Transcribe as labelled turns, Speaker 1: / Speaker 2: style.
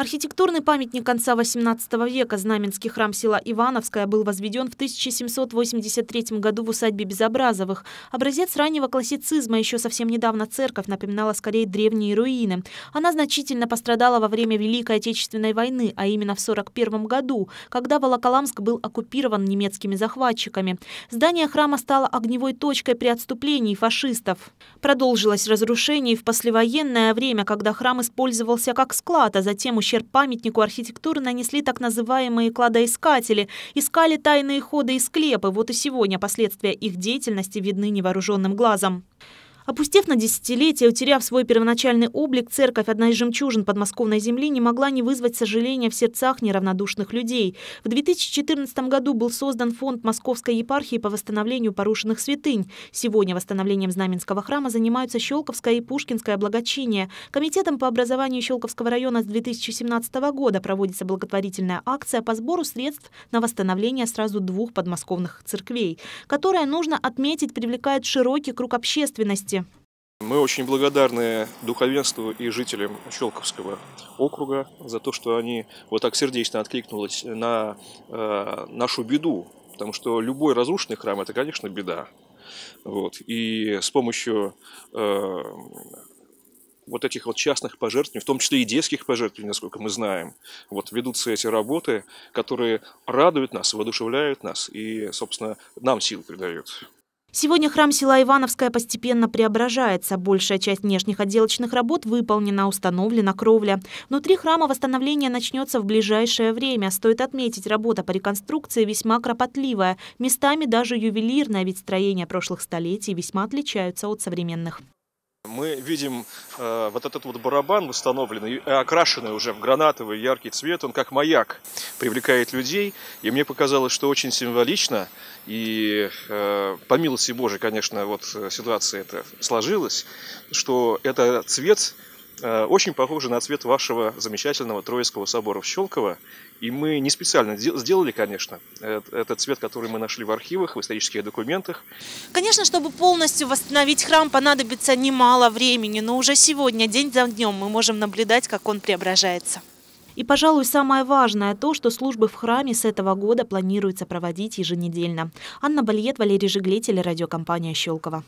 Speaker 1: Архитектурный памятник конца XVIII века Знаменский храм села Ивановская был возведен в 1783 году в усадьбе Безобразовых. Образец раннего классицизма еще совсем недавно церковь напоминала скорее древние руины. Она значительно пострадала во время Великой Отечественной войны, а именно в 1941 году, когда Волоколамск был оккупирован немецкими захватчиками. Здание храма стало огневой точкой при отступлении фашистов. Продолжилось разрушение в послевоенное время, когда храм использовался как склад, а затем ущерб Ущерб памятнику архитектуры нанесли так называемые кладоискатели. Искали тайные ходы и склепы. Вот и сегодня последствия их деятельности видны невооруженным глазом. Опустев на десятилетия, утеряв свой первоначальный облик, церковь, одна из жемчужин подмосковной земли, не могла не вызвать сожаления в сердцах неравнодушных людей. В 2014 году был создан фонд Московской епархии по восстановлению порушенных святынь. Сегодня восстановлением Знаменского храма занимаются Щелковское и Пушкинское благочиние. Комитетом по образованию Щелковского района с 2017 года проводится благотворительная акция по сбору средств на восстановление сразу двух подмосковных церквей, которая, нужно отметить, привлекает широкий круг общественности.
Speaker 2: Мы очень благодарны духовенству и жителям Щелковского округа за то, что они вот так сердечно откликнулись на э, нашу беду, потому что любой разрушенный храм – это, конечно, беда. Вот. И с помощью э, вот этих вот частных пожертвований, в том числе и детских пожертвований, насколько мы знаем, вот ведутся эти работы, которые радуют нас, воодушевляют нас и, собственно, нам силы придают.
Speaker 1: Сегодня храм села Ивановская постепенно преображается. Большая часть внешних отделочных работ выполнена, установлена кровля. Внутри храма восстановление начнется в ближайшее время. Стоит отметить, работа по реконструкции весьма кропотливая. Местами даже ювелирная, ведь строения прошлых столетий весьма отличаются от современных.
Speaker 2: Мы видим э, вот этот вот барабан установленный э, окрашенный уже в гранатовый яркий цвет, он как маяк привлекает людей, и мне показалось, что очень символично, и э, по милости Божией, конечно, вот э, ситуация эта сложилась, что этот цвет Э, очень похожи на цвет вашего замечательного Троицкого собора в Щелково. И мы не специально сделали, конечно, этот цвет, который мы нашли в архивах, в исторических документах. Конечно, чтобы полностью восстановить
Speaker 1: храм, понадобится немало времени, но уже сегодня, день за днем, мы можем наблюдать, как он преображается. И, пожалуй, самое важное то, что службы в храме с этого года планируется проводить еженедельно. Анна Бальет, Валерий Жиглетель, радиокомпания «Щелково».